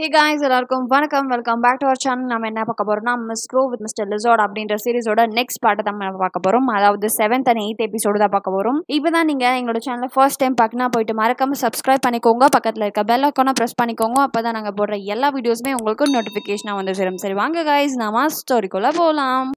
ஹே guys எல்லாருக்கும் வணக்கம் welcome back to our channel நம்ம என்ன பார்க்க போகிறோம்னா miss crow with mister lizard அப்படின்ற சீரிஸோட நெக்ஸ்ட் பாட்டை தான் நம்ம பார்க்க போகிறோம் அதாவது செவன்த் அண்ட் எயித் எபிசோடு தான் பார்க்க போகிறோம் இப்போ தான் நீங்கள் எங்களோட சேனலில் ஃபர்ஸ்ட் டைம் பார்க்கினா போயிட்டு மறக்காமல் சப்ஸ்கிரைப் பண்ணிக்கோங்க பக்கத்தில் இருக்க பெல் ஐக்கானை ப்ரெஸ் பண்ணிக்கோங்க அப்போ தான் நாங்கள் போடுற எல்லா வீடியோஸுமே உங்களுக்கு நோட்டிஃபிகேஷனாக வந்து சேரும் சரி வாங்க காய்ஸ் நாம ஸ்டோரிக்குள்ளே போகலாம்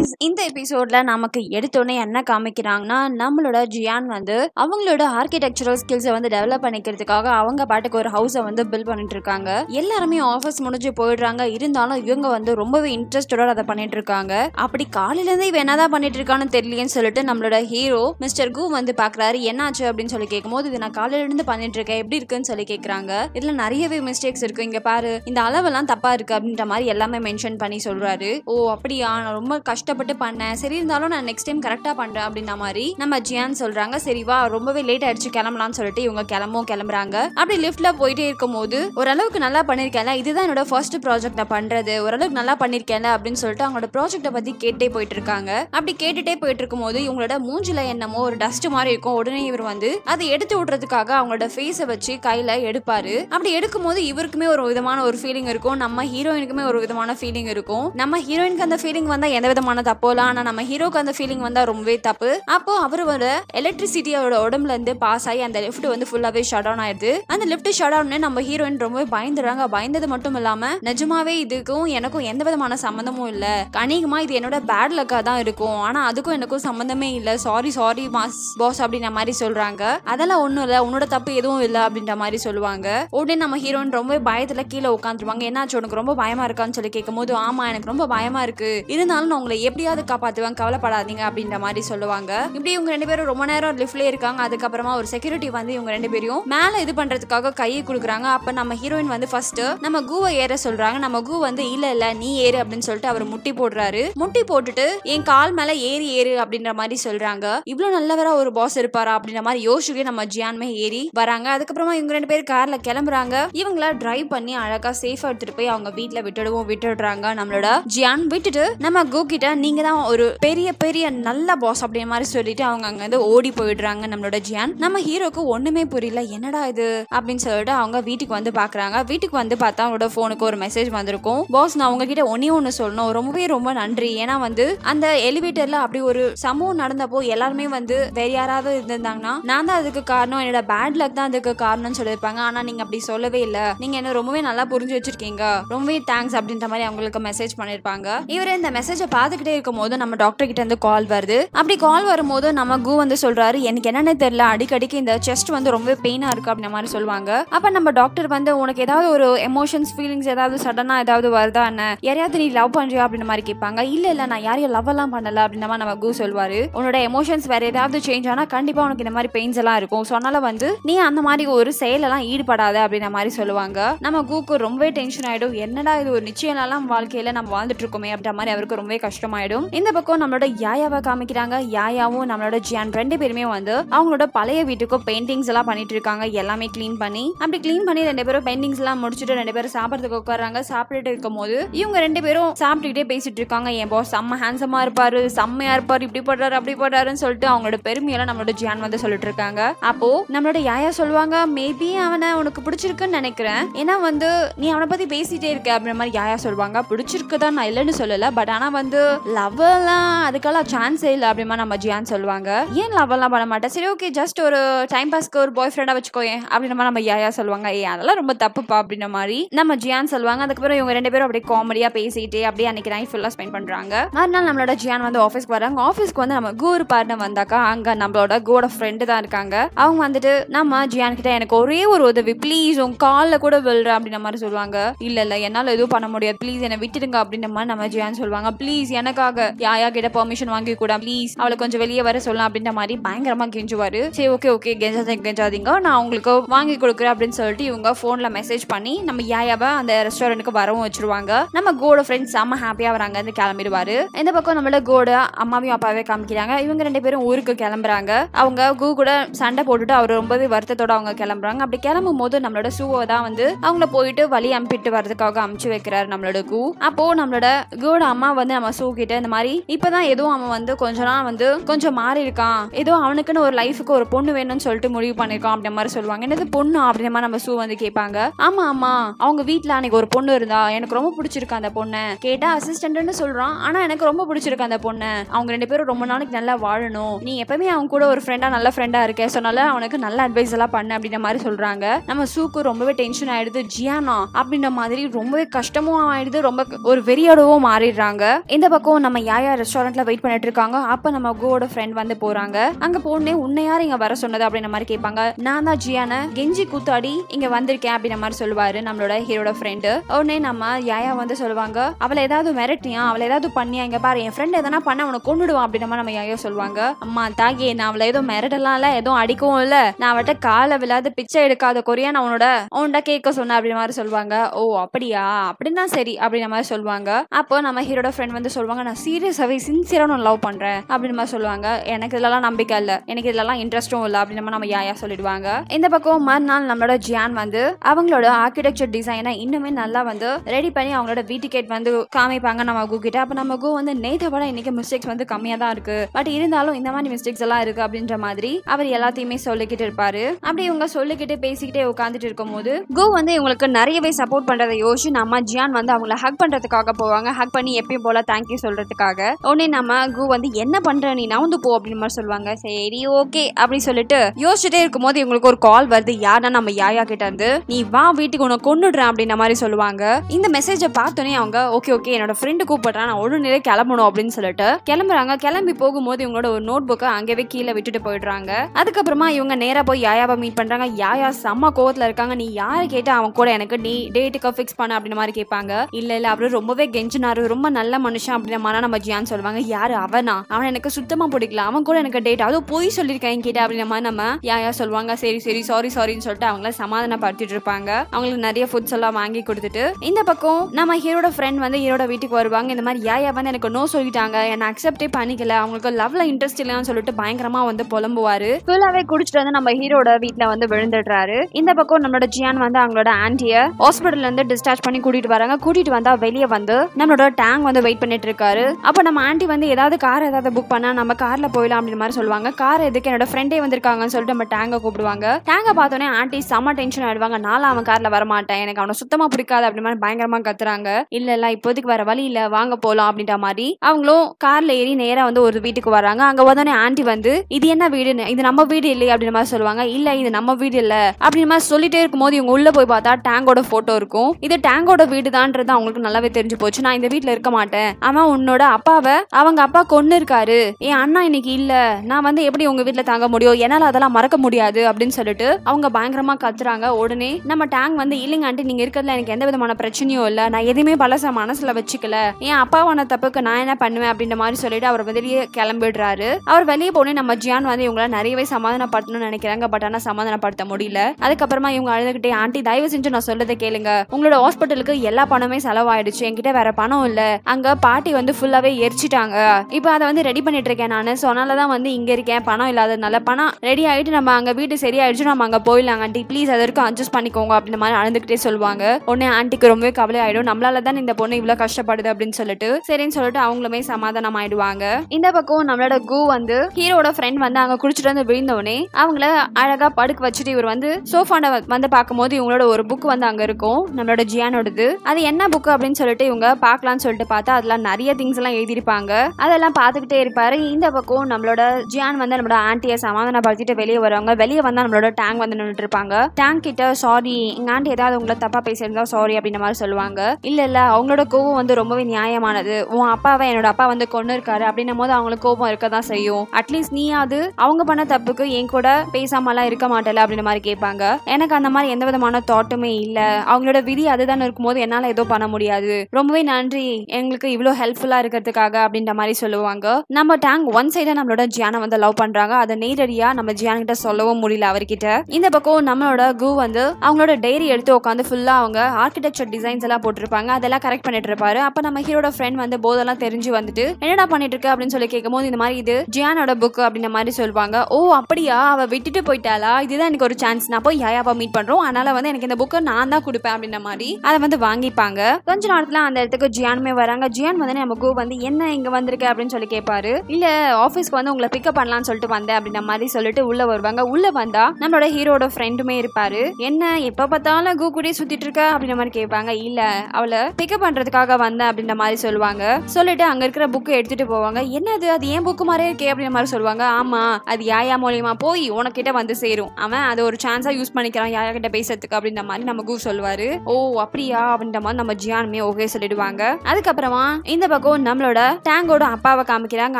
கைஸ் இந்த எபிசோட்ல நமக்கு எடுத்தோடனே என்ன காமிக்கிறாங்கன்னா நம்மளோட ஜியான் வந்து அவங்களோட ஆர்கிடெக்சரல் ஸ்கில்ஸை வந்து டெவலப் பண்ணிக்கிறதுக்காக அவங்க பாட்டுக்கு ஒரு ஹவுஸை வந்து பில்ட் பண்ணிட்டு இருக்காங்க எல்லாருமே ஆஃபீஸ் முடிஞ்சு போயிடுறாங்க இருந்தாலும் இவங்க வந்து ரொம்பவே இன்ட்ரெஸ்டோட அதை பண்ணிட்டு இருக்காங்க அப்படி காலையில இருந்து இவன் என்னதான் பண்ணிட்டு இருக்கான்னு தெரியலேன்னு சொல்லிட்டு நம்மளோட ஹீரோ மிஸ்டர் கு வந்து பாக்குறாரு என்னாச்சு அப்படின்னு சொல்லி கேட்கும்போது இது நான் காலையில இருந்து பண்ணிட்டு இருக்கேன் எப்படி இருக்குன்னு சொல்லி கேக்குறாங்க இதுல நிறையவே மிஸ்டேக்ஸ் இருக்கு இங்க பாரு இந்த அளவெல்லாம் தப்பா இருக்கு அப்படின்ற மாதிரி எல்லாமே மென்ஷன் பண்ணி சொல்றாரு ஓ அப்படியா நான் ரொம்ப கஷ்டம் கஷ்டப்பட்டு பண்ணேன் சரி இருந்தாலும் நான் நெக்ஸ்ட் டைம் கரெக்டாக பண்ணுறேன் அப்படின்ன மாதிரி நம்ம ஜியான் சொல்கிறாங்க சரிவா ரொம்பவே லேட் ஆயிடுச்சு கிளம்பலாம்னு சொல்லிட்டு இவங்க கிளம்பவும் கிளம்புறாங்க அப்படி லிஃப்ட்டில் போயிட்டே இருக்கும் போது ஓரளவுக்கு நல்லா பண்ணியிருக்கேன்ல இதுதான் என்னோட ஃபர்ஸ்ட் ப்ராஜெக்ட் நான் பண்ணுறது ஓரளவுக்கு நல்லா பண்ணியிருக்கேன்ல அப்படின்னு சொல்லிட்டு அவங்களோட ப்ராஜெக்ட்டை பற்றி கேட்டே போயிட்டு இருக்காங்க அப்படி கேட்டுட்டே போயிட்டு இருக்கும் போது இவங்களோட மூஞ்சில என்னமோ ஒரு டஸ்ட் மாதிரி இருக்கும் உடனே இவர் வந்து அதை எடுத்து விட்றதுக்காக அவங்களோட ஃபேஸை வச்சு கையில் எடுப்பாரு அப்படி எடுக்கும் போது இவருக்குமே ஒரு விதமான ஒரு ஃபீலிங் இருக்கும் நம்ம ஹீரோயினுக்குமே ஒரு விதமான ஃபீலிங் இருக்கும் நம்ம ஹீரோயினுக்கு அந்த ஃபீலிங் வந்தால் எந்த விதமான போனது அப்போலாம் ஆனால் நம்ம ஹீரோக்கு அந்த ஃபீலிங் வந்தால் ரொம்பவே தப்பு அப்போ அவரோட எலக்ட்ரிசிட்டியோட உடம்புல இருந்து பாஸ் ஆகி அந்த லிப்ட் வந்து ஃபுல்லாவே ஷட் டவுன் ஆயிடுது அந்த லிப்ட் ஷட் டவுன் நம்ம ஹீரோயின் ரொம்பவே பயந்துடுறாங்க பயந்தது மட்டும் இல்லாம நிஜமாவே இதுக்கும் எனக்கும் எந்த விதமான சம்மந்தமும் இல்ல கணிகமா இது என்னோட பேட் லக்கா தான் இருக்கும் ஆனா அதுக்கும் எனக்கும் சம்மந்தமே இல்ல சாரி சாரி மாஸ் பாஸ் அப்படின்ற மாதிரி சொல்றாங்க அதெல்லாம் ஒண்ணும் இல்ல உன்னோட தப்பு எதுவும் இல்ல அப்படின்ற மாதிரி சொல்லுவாங்க உடனே நம்ம ஹீரோயின் ரொம்ப பயத்துல கீழே உட்காந்துருவாங்க என்னாச்சு உனக்கு ரொம்ப பயமா இருக்கான்னு சொல்லி கேட்கும் போது ஆமா எனக்கு ரொம்ப பயமா இருக்கு இருந்தாலும் நான் உங்களை எப்படியாவது காப்பாத்துவேன் கவலைப்படாதீங்க அப்படின்ற மாதிரி சொல்லுவாங்க இப்படி இவங்க ரெண்டு பேரும் ரொம்ப நேரம் லிஃப்ட்ல இருக்காங்க அதுக்கப்புறமா ஒரு செக்யூரிட்டி வந்து இவங்க ரெண்டு பேரையும் மேல இது பண்றதுக்காக கையை கொடுக்குறாங்க அப்ப நம்ம ஹீரோயின் வந்து ஃபர்ஸ்ட் நம்ம கூவை ஏற சொல்றாங்க நம்ம கூ வந்து இல்ல இல்ல நீ ஏறு அப்படின்னு சொல்லிட்டு அவர் முட்டி போடுறாரு முட்டி போட்டுட்டு என் கால் மேல ஏறி ஏறு அப்படின்ற மாதிரி சொல்றாங்க இவ்வளவு நல்லவரா ஒரு பாஸ் இருப்பாரா அப்படின்ற மாதிரி யோசிச்சுக்கே நம்ம ஜியான்மே ஏறி வராங்க அதுக்கப்புறமா இவங்க ரெண்டு பேர் கார்ல கிளம்புறாங்க இவங்களா டிரைவ் பண்ணி அழகா சேஃபா எடுத்துட்டு போய் அவங்க வீட்டுல விட்டுடுவோம் விட்டுடுறாங்க நம்மளோட ஜியான் விட்டுட்டு நம்ம கூ கிட்ட நீங்கள் தான் ஒரு பெரிய பெரிய நல்ல பாஸ் அப்படி மாதிரி சொல்லிட்டு அவங்க அங்கேருந்து ஓடி போயிடுறாங்க நம்மளோட ஜியான் நம்ம ஹீரோக்கு ஒன்றுமே புரியல என்னடா இது அப்படின்னு சொல்லிட்டு அவங்க வீட்டுக்கு வந்து பார்க்குறாங்க வீட்டுக்கு வந்து பார்த்தா அவங்களோட ஃபோனுக்கு ஒரு மெசேஜ் வந்திருக்கும் பாஸ் நான் உங்ககிட்ட ஒன்னே ஒன்று சொல்லணும் ரொம்பவே ரொம்ப நன்றி ஏன்னா வந்து அந்த எலிவேட்டரில் அப்படி ஒரு சமூகம் நடந்தப்போ எல்லாருமே வந்து வேற யாராவது இருந்திருந்தாங்கன்னா நான் தான் அதுக்கு காரணம் என்னோட பேட் லக் தான் அதுக்கு காரணம்னு சொல்லியிருப்பாங்க ஆனால் நீங்கள் அப்படி சொல்லவே இல்லை நீங்கள் என்ன ரொம்பவே நல்லா புரிஞ்சு வச்சிருக்கீங்க ரொம்பவே தேங்க்ஸ் அப்படின்ற மாதிரி அவங்களுக்கு மெசேஜ் பண்ணியிருப்பாங்க இவர் இந்த மெசேஜை பாத்து பார்த்துக்கிட்டே இருக்கும் போது நம்ம டாக்டர் கிட்ட இருந்து கால் வருது அப்படி கால் வரும்போது நம்ம கு வந்து சொல்றாரு எனக்கு என்னன்னு தெரியல அடிக்கடிக்கு இந்த செஸ்ட் வந்து ரொம்ப பெயினா இருக்கு அப்படின்ற மாதிரி சொல்லுவாங்க அப்ப நம்ம டாக்டர் வந்து உனக்கு ஏதாவது ஒரு எமோஷன்ஸ் ஃபீலிங்ஸ் ஏதாவது சடனா ஏதாவது வருதா என்ன யாரையாவது நீ லவ் பண்றியா அப்படின்ற மாதிரி கேட்பாங்க இல்ல இல்ல நான் யாரையும் லவ் எல்லாம் பண்ணல அப்படின்ற மாதிரி நம்ம கு சொல்வாரு உன்னோட எமோஷன்ஸ் வேற ஏதாவது சேஞ்ச் ஆனா கண்டிப்பா உனக்கு இந்த மாதிரி பெயின்ஸ் எல்லாம் இருக்கும் ஸோ வந்து நீ அந்த மாதிரி ஒரு செயலெல்லாம் ஈடுபடாத அப்படின்ற மாதிரி சொல்லுவாங்க நம்ம கூக்கு ரொம்பவே டென்ஷன் ஆயிடும் என்னடா இது ஒரு நிச்சயம் எல்லாம் வாழ்க்கையில நம்ம வாழ்ந்துட்டு இருக்கோமே அப்படின்ற மாதிரி அவருக்கு ரொம்பவே கஷ்டம் ஆயிடும் இந்த பக்கம் நம்மளோட யாயாவை காமிக்கிறாங்க யாயாவும் நம்மளோட ஜியான் ரெண்டு பேருமே வந்து அவங்களோட பழைய வீட்டுக்கும் பெயிண்டிங்ஸ் எல்லாம் பண்ணிட்டு இருக்காங்க எல்லாமே கிளீன் பண்ணி அப்படி கிளீன் பண்ணி ரெண்டு பேரும் பெயிண்டிங்ஸ் எல்லாம் முடிச்சுட்டு ரெண்டு பேரும் சாப்பிட்றதுக்கு உட்காராங்க சாப்பிட்டுட்டு இருக்கும் போது இவங்க ரெண்டு பேரும் சாப்பிட்டுக்கிட்டே பேசிட்டு இருக்காங்க என் பாஸ் செம்ம ஹேண்ட்ஸமா இருப்பாரு செம்மையா இருப்பாரு இப்படி போடுறாரு அப்படி போடுறாருன்னு சொல்லிட்டு அவங்களோட பெருமையெல்லாம் நம்மளோட ஜியான் வந்து சொல்லிட்டு இருக்காங்க அப்போ நம்மளோட யாயா சொல்லுவாங்க மேபி அவனை உனக்கு பிடிச்சிருக்குன்னு நினைக்கிறேன் ஏன்னா வந்து நீ அவனை பத்தி பேசிட்டே இருக்க அப்படின்ற மாதிரி யாயா சொல்லுவாங்க பிடிச்சிருக்கு தான் நான் இல்லைன்னு சொல்லல பட் ஆனா வந்து லவ்வெல்லாம் அதுக்கெல்லாம் சான்ஸே இல்லை அப்படிமா நம்ம ஜியான்னு சொல்லுவாங்க ஏன் லவ்வெல்லாம் பண்ண மாட்டேன் சரி ஓகே ஜஸ்ட் ஒரு டைம் பாஸ்க்கு ஒரு பாய் ஃப்ரெண்டாக வச்சுக்கோ ஏன் அப்படின்ற மாதிரி நம்ம யாயா சொல்லுவாங்க ஏ அதெல்லாம் ரொம்ப தப்புப்பா அப்படின்ற மாதிரி நம்ம ஜியான் சொல்லுவாங்க அதுக்கப்புறம் இவங்க ரெண்டு பேரும் அப்படியே காமெடியாக பேசிக்கிட்டே அப்படியே அன்னைக்கு நைட் ஃபுல்லாக ஸ்பெண்ட் பண்ணுறாங்க மறுநாள் நம்மளோட ஜியான் வந்து ஆஃபீஸ்க்கு வராங்க ஆஃபீஸ்க்கு வந்து நம்ம கூர் பார்ட்னர் வந்தாக்கா அங்கே நம்மளோட கோட ஃப்ரெண்டு தான் இருக்காங்க அவங்க வந்துட்டு நம்ம ஜியான் கிட்ட எனக்கு ஒரே ஒரு உதவி ப்ளீஸ் உன் காலில் கூட விழுற அப்படின்ற மாதிரி சொல்லுவாங்க இல்லை இல்லை என்னால் எதுவும் பண்ண முடியாது ப்ளீஸ் என்னை விட்டுடுங்க அப்படின்ற மாதிரி நம்ம ஜியான் சொல்லுவாங்க ப்ளீஸ் எனக்கு எனக்காக யாயா கிட்ட பெர்மிஷன் வாங்கி கூட ப்ளீஸ் அவளை கொஞ்சம் வெளியே வர சொல்லலாம் அப்படின்ற மாதிரி பயங்கரமா கெஞ்சுவாரு சரி ஓகே ஓகே கெஞ்சாதீங்க கெஞ்சாதீங்க நான் உங்களுக்கு வாங்கி கொடுக்குறேன் அப்படின்னு சொல்லிட்டு இவங்க போன்ல மெசேஜ் பண்ணி நம்ம யாயாவை அந்த ரெஸ்டாரண்ட்டுக்கு வரவும் வச்சிருவாங்க நம்ம கோட ஃப்ரெண்ட்ஸ் செம்ம ஹாப்பியா வராங்க வந்து கிளம்பிடுவாரு இந்த பக்கம் நம்மள கோட அம்மாவையும் அப்பாவே காமிக்கிறாங்க இவங்க ரெண்டு பேரும் ஊருக்கு கிளம்புறாங்க அவங்க கூ கூட சண்டை போட்டுட்டு அவர் ரொம்பவே வருத்தத்தோட அவங்க கிளம்புறாங்க அப்படி கிளம்பும் போது நம்மளோட சூவை தான் வந்து அவங்கள போயிட்டு வழி அனுப்பிட்டு வர்றதுக்காக அமுச்சு வைக்கிறாரு நம்மளோட கூ அப்போ நம்மளோட கூட அம்மா வந்து நம்ம சூ கிட்ட இந்த மாதிரி இப்பதான் ஏதோ அவன் வந்து கொஞ்ச நாள் வந்து கொஞ்சம் மாறி இருக்கான் ஏதோ அவனுக்குன்னு ஒரு லைஃபுக்கு ஒரு பொண்ணு வேணும்னு சொல்லிட்டு முடிவு பண்ணிருக்கான் அப்படின்ற மாதிரி சொல்லுவாங்க என்னது பொண்ணு அப்படின்ற மாதிரி நம்ம சூ வந்து கேட்பாங்க ஆமா ஆமா அவங்க வீட்டுல அன்னைக்கு ஒரு பொண்ணு இருந்தா எனக்கு ரொம்ப பிடிச்சிருக்கு அந்த பொண்ணை கேட்டா அசிஸ்டன்ட்னு சொல்றான் ஆனா எனக்கு ரொம்ப பிடிச்சிருக்கு அந்த பொண்ணு அவங்க ரெண்டு பேரும் ரொம்ப நாளைக்கு நல்லா வாழணும் நீ எப்பவுமே அவங்க கூட ஒரு ஃப்ரெண்டா நல்ல ஃப்ரெண்டா இருக்க சொன்னால அவனுக்கு நல்ல அட்வைஸ் எல்லாம் பண்ண அப்படின்ற மாதிரி சொல்றாங்க நம்ம சூக்கு ரொம்பவே டென்ஷன் ஆயிடுது ஜியானா அப்படின்ற மாதிரி ரொம்பவே கஷ்டமும் ஆயிடுது ரொம்ப ஒரு வெறியோடவும் மாறிடுறாங்க இந்த பக்கம் பக்கம் நம்ம யாயா ரெஸ்டாரண்ட்ல வெயிட் பண்ணிட்டு இருக்காங்க அப்ப நம்ம கோவோட ஃப்ரெண்ட் வந்து போறாங்க அங்க போனே உன்னை யார் இங்க வர சொன்னது அப்படின்ன மாதிரி கேட்பாங்க நான் தான் ஜியான கெஞ்சி கூத்தாடி இங்க வந்திருக்கேன் அப்படின்ன மாதிரி சொல்லுவாரு நம்மளோட ஹீரோட ஃப்ரெண்டு உடனே நம்ம யாயா வந்து சொல்லுவாங்க அவளை ஏதாவது மிரட்டியா அவளை ஏதாவது பண்ணியா இங்க பாரு என் ஃப்ரெண்ட் எதனா பண்ண உனக்கு கொண்டுடுவான் அப்படின்ற மாதிரி நம்ம யாயா சொல்லுவாங்க அம்மா தாகி நான் அவளை எதுவும் மிரட்டலாம் இல்ல எதுவும் அடிக்கவும் இல்ல நான் அவட்ட காலை விழாத பிச்சை எடுக்காத கொரியா நான் உன்னோட உன்ட கேட்க சொன்னேன் அப்படின்னு மாதிரி சொல்லுவாங்க ஓ அப்படியா அப்படின்னா சரி அப்படின்ன மாதிரி சொல்லுவாங்க அப்போ நம்ம ஹீரோட ஃப்ரெண்ட் வந்து சொல்லுவாங்க சொல்லுவாங்க நான் சீரியஸாகவே சின்சியராக நான் லவ் பண்ணுறேன் அப்படின்னு மாதிரி சொல்லுவாங்க எனக்கு இதெல்லாம் நம்பிக்கை இல்லை எனக்கு இதெல்லாம் இன்ட்ரெஸ்ட்டும் இல்லை அப்படின்னு நம்ம யாயா சொல்லிடுவாங்க இந்த பக்கம் மறுநாள் நம்மளோட ஜியான் வந்து அவங்களோட ஆர்கிடெக்சர் டிசைனை இன்னுமே நல்லா வந்து ரெடி பண்ணி அவங்களோட கேட் வந்து காமிப்பாங்க நம்ம கூ கிட்ட அப்போ நம்ம கூ வந்து நேத்த விட இன்னைக்கு மிஸ்டேக்ஸ் வந்து கம்மியாக தான் இருக்கு பட் இருந்தாலும் இந்த மாதிரி மிஸ்டேக்ஸ் எல்லாம் இருக்கு அப்படின்ற மாதிரி அவர் எல்லாத்தையுமே சொல்லிக்கிட்டு இருப்பாரு அப்படி இவங்க சொல்லிக்கிட்டு பேசிக்கிட்டே உட்காந்துட்டு இருக்கும் போது கோ வந்து இவங்களுக்கு நிறையவே சப்போர்ட் பண்றதை யோசிச்சு நம்ம ஜியான் வந்து அவங்கள ஹக் பண்றதுக்காக போவாங்க ஹக் பண்ணி எப்பயும் போல தேங்க்யூ சொல்றதுக்காக உடனே நம்ம கு வந்து என்ன பண்ற நீ நவுந்து போ அப்படின்னு மாதிரி சொல்லுவாங்க சரி ஓகே அப்படின்னு சொல்லிட்டு யோசிச்சுட்டே இருக்கும் போது இவங்களுக்கு ஒரு கால் வருது யாரா நம்ம யாயா கிட்ட இருந்து நீ வா வீட்டுக்கு உன்னை கொண்டுடுறேன் அப்படின்ன மாதிரி சொல்லுவாங்க இந்த மெசேஜை பார்த்தோன்னே அவங்க ஓகே ஓகே என்னோட ஃப்ரெண்டு கூப்பிடுறான் நான் நேரம் கிளம்பணும் அப்படின்னு சொல்லிட்டு கிளம்புறாங்க கிளம்பி போகும்போது இவங்களோட ஒரு நோட் புக்கை அங்கேயே கீழே விட்டுட்டு போயிடுறாங்க அதுக்கப்புறமா இவங்க நேராக போய் யாயாவை மீட் பண்ணுறாங்க யாயா செம்ம கோவத்தில் இருக்காங்க நீ யாரை கேட்டால் அவங்க கூட எனக்கு நீ டேட்டுக்கு ஃபிக்ஸ் பண்ண அப்படின்னு மாதிரி கேட்பாங்க இல்லை இல்லை அவரு ரொம்பவே கெஞ்சினாரு ரொம்ப நல்ல மனுஷன் அப்படின்னா நம்ம ஜியான்னு சொல்லுவாங்க யாரு அவனா அவன் எனக்கு சுத்தமா பிடிக்கல அவன் கூட எனக்கு டேட் அதுவும் போய் சொல்லியிருக்கேன் கேட்டா அப்படின்ற மாதிரி நம்ம யா சொல்லுவாங்க சரி சரி சாரி சாரின்னு சொல்லிட்டு அவங்கள சமாதானப்படுத்திட்டு இருப்பாங்க அவங்களுக்கு நிறைய ஃபுட்ஸ் எல்லாம் வாங்கி கொடுத்துட்டு இந்த பக்கம் நம்ம ஹீரோட ஃப்ரெண்ட் வந்து ஹீரோட வீட்டுக்கு வருவாங்க இந்த மாதிரி யாயா வந்து எனக்கு நோ சொல்லிட்டாங்க என்ன அக்செப்டே பண்ணிக்கல அவங்களுக்கு லவ்ல இன்ட்ரெஸ்ட் இல்லைன்னு சொல்லிட்டு பயங்கரமா வந்து புலம்புவாரு ஃபுல்லாவே குடிச்சிட்டு வந்து நம்ம ஹீரோட வீட்டுல வந்து விழுந்துடுறாரு இந்த பக்கம் நம்மளோட ஜியான் வந்து அவங்களோட ஆண்டிய ஹாஸ்பிட்டல்ல இருந்து டிஸ்சார்ஜ் பண்ணி கூட்டிட்டு வராங்க கூட்டிட்டு வந்தா வெளியே வந்து நம்மளோட டேங் வந்து வெயிட் பண்ணிட்டு இருக்கு இருக்காரு அப்போ நம்ம ஆண்டி வந்து ஏதாவது கார் ஏதாவது புக் பண்ணா நம்ம கார்ல போயிடலாம் அப்படின்ற மாதிரி சொல்லுவாங்க கார் எதுக்கு என்னோட ஃப்ரெண்டே வந்திருக்காங்கன்னு சொல்லிட்டு நம்ம டேங்கை கூப்பிடுவாங்க டேங்கை பார்த்தோன்னே ஆண்டி செம்ம டென்ஷன் ஆயிடுவாங்க நானும் அவன் கார்ல வரமாட்டேன் எனக்கு அவனை சுத்தமா பிடிக்காது அப்படின்னு மாதிரி பயங்கரமா கத்துறாங்க இல்ல இல்ல இப்போதைக்கு வர வழி இல்ல வாங்க போலாம் அப்படின்ற மாதிரி அவங்களும் கார்ல ஏறி நேரா வந்து ஒரு வீட்டுக்கு வராங்க அங்க உடனே ஆண்டி வந்து இது என்ன வீடுன்னு இது நம்ம வீடு இல்லையே அப்படின்ற மாதிரி சொல்லுவாங்க இல்ல இது நம்ம வீடு இல்ல அப்படின்ற மாதிரி சொல்லிட்டே போது இவங்க உள்ள போய் பார்த்தா டேங்கோட போட்டோ இருக்கும் இது டேங்கோட வீடுதான்றது அவங்களுக்கு நல்லாவே தெரிஞ்சு போச்சு நான் இந்த வீட்டுல இருக்க மாட்டேன் அவன் உன்னோட அப்பாவை அவங்க அப்பா கொண்டு இருக்காரு என் அண்ணா இன்னைக்கு இல்ல நான் வந்து எப்படி உங்க வீட்டுல தாங்க முடியும் என்னால அதெல்லாம் மறக்க முடியாது அப்படின்னு சொல்லிட்டு அவங்க பயங்கரமா கத்துறாங்க உடனே நம்ம டேங் வந்து இல்லைங்க ஆண்டி நீங்க இருக்கிறதுல எனக்கு எந்த விதமான பிரச்சனையும் இல்ல நான் எதுவுமே பழச மனசுல வச்சுக்கல என் அப்பாவான தப்புக்கு நான் என்ன பண்ணுவேன் அப்படின்ற மாதிரி சொல்லிட்டு அவர் வெளியே கிளம்பிடுறாரு அவர் வெளியே போனே நம்ம ஜியான் வந்து இவங்கள நிறையவே சமாதானப்படுத்தணும்னு நினைக்கிறாங்க பட் ஆனா சமாதானப்படுத்த முடியல அதுக்கப்புறமா இவங்க அழுதுகிட்டே ஆண்டி தயவு செஞ்சு நான் சொல்றதை கேளுங்க உங்களோட ஹாஸ்பிட்டலுக்கு எல்லா பணமே செலவாயிடுச்சு என்கிட்ட வேற பணம் இல்ல அங்க பாட்டி வந்து ஃபுல்லாகவே எரிச்சிட்டாங்க இப்போ அதை வந்து ரெடி பண்ணிட்டு இருக்கேன் நான் ஸோ அதனால தான் வந்து இங்கே இருக்கேன் பணம் இல்லாததுனால பணம் ரெடி ஆகிட்டு நம்ம அங்கே வீட்டு சரியாயிடுச்சு நம்ம அங்கே போயிடலாங்க ஆண்டி ப்ளீஸ் அது வரைக்கும் அட்ஜஸ்ட் பண்ணிக்கோங்க அப்படின்ற மாதிரி நடந்துக்கிட்டே சொல்லுவாங்க உடனே ஆண்டிக்கு ரொம்பவே கவலை ஆகிடும் நம்மளால தான் இந்த பொண்ணு இவ்வளோ கஷ்டப்படுது அப்படின்னு சொல்லிட்டு சரின்னு சொல்லிட்டு அவங்களுமே சமாதானம் ஆயிடுவாங்க இந்த பக்கம் நம்மளோட கூ வந்து ஹீரோட ஃப்ரெண்ட் வந்து அங்கே குடிச்சிட்டு வந்து விழுந்தவனே அவங்கள அழகாக படுக்க வச்சுட்டு இவர் வந்து சோஃபான வந்து பார்க்கும்போது இவங்களோட ஒரு புக் வந்து அங்கே இருக்கும் நம்மளோட ஜியானோடது அது என்ன புக் அப்படின்னு சொல்லிட்டு இவங்க பார்க்கலாம்னு சொல்லிட்டு பார்த்தா அதெல்லாம் நிறைய நிறைய திங்ஸ் எல்லாம் எழுதியிருப்பாங்க அதெல்லாம் பார்த்துக்கிட்டே இருப்பாரு இந்த பக்கம் நம்மளோட ஜியான் வந்து நம்மளோட ஆண்டியை சமாதானப்படுத்திட்டு வெளியே வரவங்க வெளியே வந்தா நம்மளோட டேங்க் வந்து நின்றுட்டு இருப்பாங்க டேங்க் கிட்ட சாரி எங்க ஆண்டி ஏதாவது உங்களை தப்பா பேசியிருந்தா சாரி அப்படின்ற மாதிரி சொல்லுவாங்க இல்ல இல்ல அவங்களோட கோவம் வந்து ரொம்பவே நியாயமானது உன் அப்பாவை என்னோட அப்பா வந்து கொண்டு இருக்காரு அப்படின்னும் போது அவங்களுக்கு கோபம் இருக்க தான் செய்யும் அட்லீஸ்ட் நீயாவது அவங்க பண்ண தப்புக்கு என் கூட பேசாமலாம் இருக்க மாட்டல அப்படின்ற மாதிரி கேட்பாங்க எனக்கு அந்த மாதிரி எந்த விதமான தோட்டமே இல்ல அவங்களோட விதி அதுதான் போது என்னால ஏதோ பண்ண முடியாது ரொம்பவே நன்றி எங்களுக்கு இவ்வளோ ஹெல்ப் ஹெல்ப்ஃபுல்லாக இருக்கிறதுக்காக அப்படின்ற மாதிரி சொல்லுவாங்க நம்ம டேங் ஒன் சைடாக நம்மளோட ஜியானை வந்து லவ் பண்ணுறாங்க அதை நேரடியாக நம்ம ஜியான் கிட்ட சொல்லவும் முடியல அவர்கிட்ட இந்த பக்கம் நம்மளோட கு வந்து அவங்களோட டைரி எடுத்து உட்காந்து ஃபுல்லாக அவங்க ஆர்கிடெக்சர் டிசைன்ஸ் எல்லாம் போட்டிருப்பாங்க அதெல்லாம் கரெக்ட் பண்ணிட்டு இருப்பாரு அப்போ நம்ம ஹீரோட ஃப்ரெண்ட் வந்து போதெல்லாம் தெரிஞ்சு வந்துட்டு என்னடா பண்ணிட்டு இருக்கு அப்படின்னு சொல்லி கேட்கும்போது இந்த மாதிரி இது ஜியானோட புக் அப்படின்ற மாதிரி சொல்லுவாங்க ஓ அப்படியா அவ விட்டுட்டு போயிட்டாளா இதுதான் எனக்கு ஒரு சான்ஸ் நான் போய் யாயாவா மீட் பண்றோம் அதனால வந்து எனக்கு இந்த புக்கை நான் தான் கொடுப்பேன் அப்படின்ற மாதிரி அதை வந்து வாங்கிப்பாங்க கொஞ்ச நேரத்தில் அந்த இடத்துக்கு ஜியானுமே வராங்க ஜியான் வந்து நம்ம கோ வந்து என்ன இங்கே வந்திருக்க அப்படின்னு சொல்லி கேட்பாரு இல்லை ஆஃபீஸ்க்கு வந்து உங்களை பிக்கப் பண்ணலாம்னு சொல்லிட்டு வந்தேன் அப்படின்ற மாதிரி சொல்லிட்டு உள்ள வருவாங்க உள்ள வந்தா நம்மளோட ஹீரோட ஃப்ரெண்டுமே இருப்பாரு என்ன எப்போ பார்த்தாலும் கூ கூடயே சுத்திட்டு இருக்க அப்படின்ற மாதிரி கேட்பாங்க இல்லை அவளை பிக்கப் பண்றதுக்காக வந்தேன் அப்படின்ற மாதிரி சொல்லுவாங்க சொல்லிட்டு அங்க இருக்கிற புக்கை எடுத்துட்டு போவாங்க என்னது அது ஏன் புக்கு மாதிரி இருக்கே அப்படின்ற மாதிரி சொல்லுவாங்க ஆமா அது யாயா மூலியமா போய் உனக்கிட்ட வந்து சேரும் அவன் அதை ஒரு சான்ஸா யூஸ் பண்ணிக்கிறான் யாயா கிட்ட பேசுறதுக்கு அப்படின்ற மாதிரி நம்ம கூ சொல்லுவாரு ஓ அப்படியா அப்படின்ற மாதிரி நம்ம ஜியானுமே ஓகே சொல்லிடுவாங்க அதுக்கப்புறமா இந்த பக்கம் அப்பாவுக்கும் நம்மளோட டேங்கோட அப்பாவை காமிக்கிறாங்க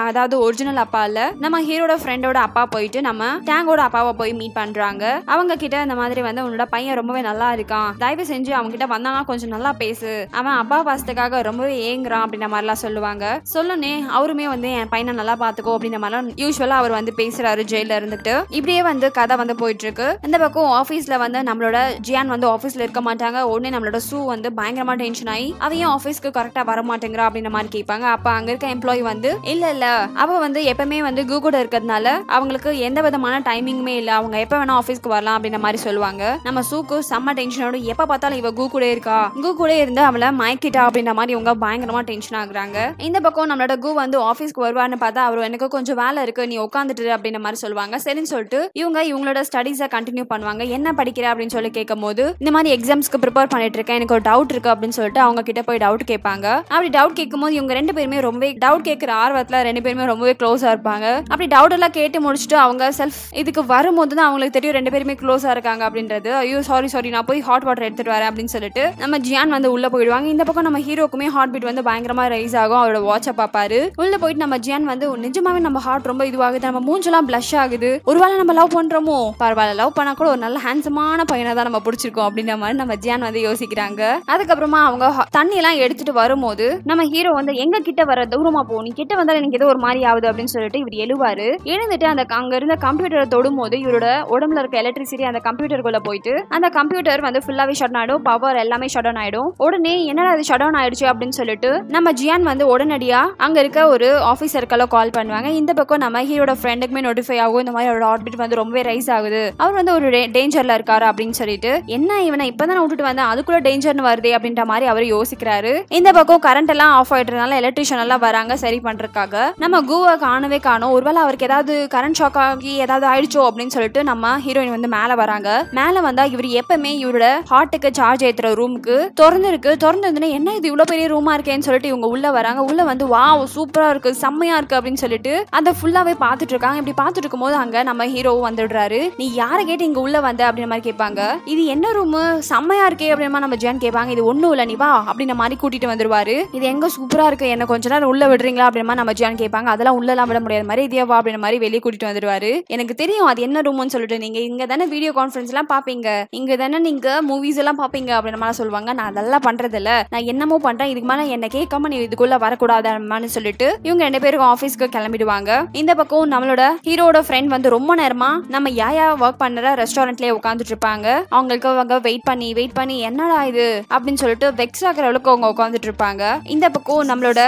அதாவது ஒரிஜினல் அப்பா இல்ல நம்ம ஹீரோட ஃப்ரெண்டோட அப்பா போயிட்டு நம்ம டேங்கோட அப்பாவை போய் மீட் பண்றாங்க அவங்க கிட்ட இந்த மாதிரி வந்து உன்னோட பையன் ரொம்பவே நல்லா இருக்கான் தயவு செஞ்சு அவங்க கிட்ட வந்தாங்க கொஞ்சம் நல்லா பேசு அவன் அப்பா பாசத்துக்காக ரொம்பவே ஏங்குறான் அப்படின்ற மாதிரிலாம் சொல்லுவாங்க சொல்லுனே அவருமே வந்து என் பையனை நல்லா பாத்துக்கோ அப்படின்ற மாதிரிலாம் யூஸ்வலா அவர் வந்து பேசுறாரு ஜெயில இருந்துட்டு இப்படியே வந்து கதை வந்து போயிட்டு இருக்கு இந்த பக்கம் ஆபீஸ்ல வந்து நம்மளோட ஜியான் வந்து ஆபீஸ்ல இருக்க மாட்டாங்க உடனே நம்மளோட சூ வந்து பயங்கரமா டென்ஷன் ஆகி அவையும் ஆபீஸ்க்கு கரெக்டா வர மாட்டேங்கிறா அப்படின்ற வேணுமான்னு கேட்பாங்க அப்போ அங்கே இருக்க எம்ப்ளாயி வந்து இல்லை இல்லை அவள் வந்து எப்பவுமே வந்து கூ கூட இருக்கிறதுனால அவங்களுக்கு எந்த விதமான டைமிங்குமே இல்லை அவங்க எப்போ வேணா ஆஃபீஸ்க்கு வரலாம் அப்படின்ற மாதிரி சொல்லுவாங்க நம்ம சூக்கு செம்ம டென்ஷனோட எப்போ பார்த்தாலும் இவ கூ இருக்கா கூகுளே இருந்து அவளை மயக்கிட்டா அப்படின்ற மாதிரி இவங்க பயங்கரமா டென்ஷன் ஆகுறாங்க இந்த பக்கம் நம்மளோட கூ வந்து ஆஃபீஸ்க்கு வருவான்னு பார்த்தா அவர் எனக்கு கொஞ்சம் வேலை இருக்கு நீ உட்காந்துட்டு அப்படின்ற மாதிரி சொல்லுவாங்க சரின்னு சொல்லிட்டு இவங்க இவங்களோட ஸ்டடீஸை கண்டினியூ பண்ணுவாங்க என்ன படிக்கிற அப்படின்னு சொல்லி கேட்கும் போது இந்த மாதிரி எக்ஸாம்ஸ்க்கு ப்ரிப்பேர் பண்ணிட்டு இருக்கேன் எனக்கு ஒரு டவுட் இருக்கு அப்படின்னு சொல்லிட்டு அவங்க கிட்ட போய் டவுட் கேட்பாங்க அப்படி டவுட் கேட்கும் போது இவங்க ரெண்டு பேருமே ரொம்ப டவுட் கேட்குற ஆர்வத்தில் ரெண்டு பேருமே ரொம்பவே க்ளோஸாக இருப்பாங்க அப்படி டவுட் எல்லாம் கேட்டு முடிச்சுட்டு அவங்க செல்ஃப் இதுக்கு வரும்போது தான் அவங்களுக்கு தெரியும் ரெண்டு பேருமே க்ளோஸாக இருக்காங்க அப்படின்றது ஐயோ சாரி சாரி நான் போய் ஹாட் வாட்டர் எடுத்துட்டு வரேன் அப்படின்னு சொல்லிட்டு நம்ம ஜியான் வந்து உள்ளே போயிடுவாங்க இந்த பக்கம் நம்ம ஹீரோக்குமே ஹார்ட் பீட் வந்து பயங்கரமாக ரைஸ் ஆகும் அவரோட வாட்சை பார்ப்பாரு உள்ளே போயிட்டு நம்ம ஜியான் வந்து நிஜமாவே நம்ம ஹார்ட் ரொம்ப இதுவாகுது நம்ம மூஞ்செல்லாம் ப்ளஷ் ஆகுது ஒருவேளை நம்ம லவ் பண்ணுறோமோ பரவாயில்ல லவ் பண்ணா கூட ஒரு நல்ல ஹேண்ட்ஸமான பையனை தான் நம்ம பிடிச்சிருக்கோம் அப்படின்ற மாதிரி நம்ம ஜியான் வந்து யோசிக்கிறாங்க அதுக்கப்புறமா அவங்க தண்ணி எல்லாம் எடுத்துட்டு வரும்போது நம்ம ஹீரோ வந்து எங்க கிட்ட வர தூரமா போ நீ கிட்ட வந்தாலும் எனக்கு ஏதோ ஒரு மாதிரி ஆகுது அப்படின்னு சொல்லிட்டு இவர் எழுவாரு எழுந்துட்டு அந்த அங்க இருந்த கம்ப்யூட்டரை தொடும்போது இவரோட உடம்புல இருக்க எலக்ட்ரிசிட்டி அந்த கம்ப்யூட்டருக்குள்ள போயிட்டு அந்த கம்ப்யூட்டர் வந்து ஃபுல்லாவே ஷட் ஆயிடும் பவர் எல்லாமே ஷட் டவுன் ஆயிடும் உடனே என்னடா அது ஷட் டவுன் ஆயிடுச்சு அப்படின்னு சொல்லிட்டு நம்ம ஜியான் வந்து உடனடியா அங்க இருக்க ஒரு ஆபீசருக்கெல்லாம் கால் பண்ணுவாங்க இந்த பக்கம் நம்ம ஹீரோட ஃப்ரெண்டுக்குமே நோட்டிஃபை ஆகும் இந்த மாதிரி அவரோட ஆர்பிட் வந்து ரொம்பவே ரைஸ் ஆகுது அவர் வந்து ஒரு டேஞ்சர்ல இருக்காரு அப்படின்னு சொல்லிட்டு என்ன இவனை இப்பதான் விட்டுட்டு வந்தேன் அதுக்குள்ள டேஞ்சர்னு வருதே அப்படின்ற மாதிரி அவர் யோசிக்கிறாரு இந்த பக்கம் கரண்ட் எல்லாம் ஆஃப் ஆயிட்டு அப்படின்றதுனால எலக்ட்ரிஷியன் எல்லாம் வராங்க சரி பண்ணுறதுக்காக நம்ம கூவை காணவே காணும் ஒருவேளை அவருக்கு ஏதாவது கரண்ட் ஷாக் ஆகி ஏதாவது ஆயிடுச்சோ அப்படின்னு சொல்லிட்டு நம்ம ஹீரோயின் வந்து மேலே வராங்க மேலே வந்தால் இவர் எப்பவுமே இவரோட ஹார்ட்டுக்கு சார்ஜ் ஏற்றுற ரூமுக்கு திறந்துருக்கு திறந்துருந்துன்னா என்ன இது இவ்வளோ பெரிய ரூமாக இருக்கேன்னு சொல்லிட்டு இவங்க உள்ளே வராங்க உள்ளே வந்து வா சூப்பராக இருக்கு செம்மையாக இருக்கு அப்படின்னு சொல்லிட்டு அதை ஃபுல்லாகவே பார்த்துட்டு இருக்காங்க இப்படி பார்த்துட்டு இருக்கும்போது அங்கே நம்ம ஹீரோவும் வந்துடுறாரு நீ யாரை கேட்டு இங்கே உள்ளே வந்த அப்படின்னு மாதிரி கேட்பாங்க இது என்ன ரூமு செம்மையாக இருக்கே அப்படின்னு மாதிரி நம்ம ஜென் கேட்பாங்க இது ஒன்றும் இல்லை நீ வா அப்படின்னு மாதிரி கூட்டிகிட்டு வந்துடுவார் இது எங்கே சூப்பராக சூடாக இருக்குது என்ன கொஞ்ச நேரம் உள்ளே விடுறீங்களா அப்படின்னா நம்ம ஜியான் கேட்பாங்க அதெல்லாம் உள்ளெல்லாம் விட முடியாது மாதிரி இதியாவா அப்படின்ற மாதிரி வெளியே கூட்டிட்டு வந்துடுவாரு எனக்கு தெரியும் அது என்ன ரூம்னு சொல்லிட்டு நீங்கள் இங்கே தானே வீடியோ கான்ஃபரன்ஸ்லாம் பார்ப்பீங்க இங்கே தானே நீங்கள் மூவிஸ் எல்லாம் பார்ப்பீங்க அப்படின்ற மாதிரி சொல்லுவாங்க நான் அதெல்லாம் பண்ணுறதில்ல நான் என்னமோ பண்ணுறேன் இதுக்கு மேலே என்ன கேட்காம நீ இதுக்குள்ளே வரக்கூடாதுமான்னு சொல்லிட்டு இவங்க ரெண்டு பேருக்கும் ஆஃபீஸ்க்கு கிளம்பிடுவாங்க இந்த பக்கம் நம்மளோட ஹீரோட ஃப்ரெண்ட் வந்து ரொம்ப நேரமா நம்ம யாயா ஒர்க் பண்ணுற ரெஸ்டாரண்ட்லேயே உட்காந்துட்டு இருப்பாங்க அவங்களுக்கு அவங்க வெயிட் பண்ணி வெயிட் பண்ணி என்னடா இது அப்படின்னு சொல்லிட்டு வெக்ஸ் ஆகிற அளவுக்கு அவங்க உட்காந்துட்டு இருப்பாங்க இந்த பக்கம் நம்மளோட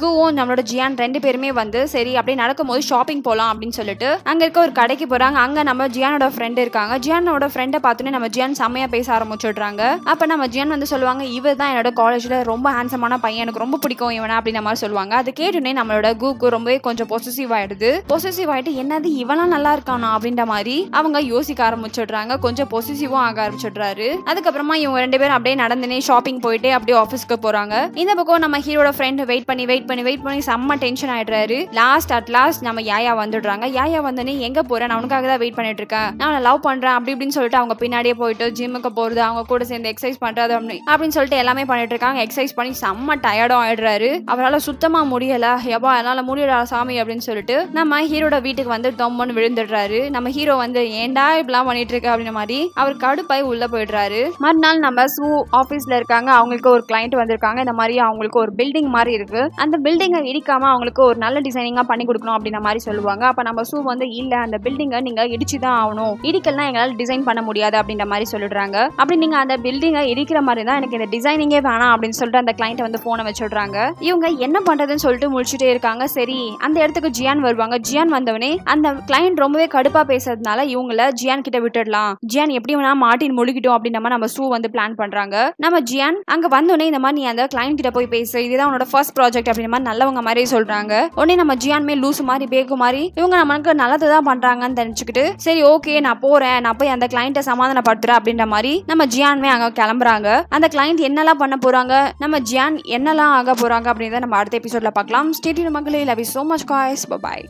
குவும் நம்மளோட ஜியான் ரெண்டு பேருமே வந்து சரி அப்படியே நடக்கும்போது ஷாப்பிங் போகலாம் அப்படின்னு சொல்லிட்டு அங்கே இருக்க ஒரு கடைக்கு போகிறாங்க அங்கே நம்ம ஜியானோட ஃப்ரெண்டு இருக்காங்க ஜியானோட ஃப்ரெண்டை பார்த்தோன்னே நம்ம ஜியான் செம்மையாக பேச ஆரம்பிச்சுடுறாங்க அப்போ நம்ம ஜியான் வந்து சொல்லுவாங்க இவர் தான் என்னோட காலேஜில் ரொம்ப ஹேண்ட்ஸமான பையன் எனக்கு ரொம்ப பிடிக்கும் இவனா அப்படின்ன மாதிரி சொல்லுவாங்க அது கேட்டுனே நம்மளோட குக்கு ரொம்பவே கொஞ்சம் பொசிசிவ் ஆயிடுது பொசசிவ் ஆயிட்டு என்னது இவனா நல்லா இருக்கானா அப்படின்ற மாதிரி அவங்க யோசிக்க ஆரம்பிச்சுடுறாங்க கொஞ்சம் பொசசிவும் ஆக ஆரம்பிச்சிடுறாரு அதுக்கப்புறமா இவங்க ரெண்டு பேரும் அப்படியே நடந்துனே ஷாப்பிங் போயிட்டு அப்படியே ஆஃபீஸ்க்கு போகிறாங்க இந்த பக்கம் நம்ம ஹீரோட ஃப்ரெண்ட் ட்ரெயின் வெயிட் பண்ணி வெயிட் பண்ணி வெயிட் பண்ணி செம்ம டென்ஷன் ஆயிடுறாரு லாஸ்ட் அட் லாஸ்ட் நம்ம யாயா வந்துடுறாங்க யாயா வந்தோடனே எங்க போறேன் நான் உனக்காக தான் வெயிட் பண்ணிட்டு இருக்கேன் நான் லவ் பண்றேன் அப்படி இப்படின்னு சொல்லிட்டு அவங்க பின்னாடியே போயிட்டு ஜிம்முக்கு போறது அவங்க கூட சேர்ந்து எக்ஸசைஸ் பண்றது அப்படின்னு அப்படின்னு சொல்லிட்டு எல்லாமே பண்ணிட்டு இருக்காங்க எக்ஸசைஸ் பண்ணி செம்ம டயர்டும் ஆயிடுறாரு அவரால் சுத்தமா முடியல எபா அதனால முடியல சாமி அப்படின்னு சொல்லிட்டு நம்ம ஹீரோட வீட்டுக்கு வந்து தொம்மன்னு விழுந்துடுறாரு நம்ம ஹீரோ வந்து ஏண்டா இப்படிலாம் பண்ணிட்டு இருக்க அப்படின்னு மாதிரி அவர் கடுப்பாய் உள்ள போயிடுறாரு மறுநாள் நம்ம சூ ஆபீஸ்ல இருக்காங்க அவங்களுக்கு ஒரு கிளைண்ட் வந்திருக்காங்க இந்த மாதிரி அவங்களுக்கு ஒரு பில்டிங் மாதிரி இருக்கு அந்த பில்டிங்கை இடிக்காம அவங்களுக்கு ஒரு நல்ல டிசைனிங்கா பண்ணி கொடுக்கணும் அப்படின்ற மாதிரி சொல்லுவாங்க அப்ப நம்ம சூ வந்து இல்ல அந்த பில்டிங்கை நீங்க இடிச்சுதான் ஆகணும் இடிக்கலாம் எங்களால் டிசைன் பண்ண முடியாது அப்படின்ற மாதிரி சொல்லிடுறாங்க அப்படி நீங்க அந்த பில்டிங்கை இடிக்கிற மாதிரி தான் எனக்கு இந்த டிசைனிங்கே வேணாம் அப்படின்னு சொல்லிட்டு அந்த கிளைண்ட் வந்து போனை வச்சுடுறாங்க இவங்க என்ன பண்றதுன்னு சொல்லிட்டு முடிச்சுட்டே இருக்காங்க சரி அந்த இடத்துக்கு ஜியான் வருவாங்க ஜியான் வந்தவனே அந்த கிளைண்ட் ரொம்பவே கடுப்பா பேசுறதுனால இவங்கள ஜியான் கிட்ட விட்டுடலாம் ஜியான் எப்படி வேணா மாட்டின் முழுகிட்டோம் அப்படின்ற மாதிரி நம்ம சூ வந்து பிளான் பண்றாங்க நம்ம ஜியான் அங்க வந்தோடனே இந்த மாதிரி நீ அந்த கிளைண்ட் கிட்ட போய் பேசு இதுதான் உன்னோட ஃபர்ஸ்ட் ப்ராஜெக்ட் அப்படின்ற மாதிரி நல்லவங்க மாதிரி சொல்றாங்க உடனே நம்ம ஜியான்மே லூஸ் மாதிரி பேக்கு மாதிரி இவங்க நமக்கு நல்லது தான் பண்றாங்கன்னு தெரிஞ்சுக்கிட்டு சரி ஓகே நான் போறேன் நான் போய் அந்த கிளைண்ட்டை சமாதானப்படுத்துறேன் அப்படின்ற மாதிரி நம்ம ஜியான்மே அங்க கிளம்புறாங்க அந்த கிளைண்ட் என்னெல்லாம் பண்ண போறாங்க நம்ம ஜியான் என்னெல்லாம் ஆக போறாங்க அப்படின்றத நம்ம அடுத்த எபிசோட்ல பார்க்கலாம் ஸ்டேட்டி மகளிர் love you so much guys bye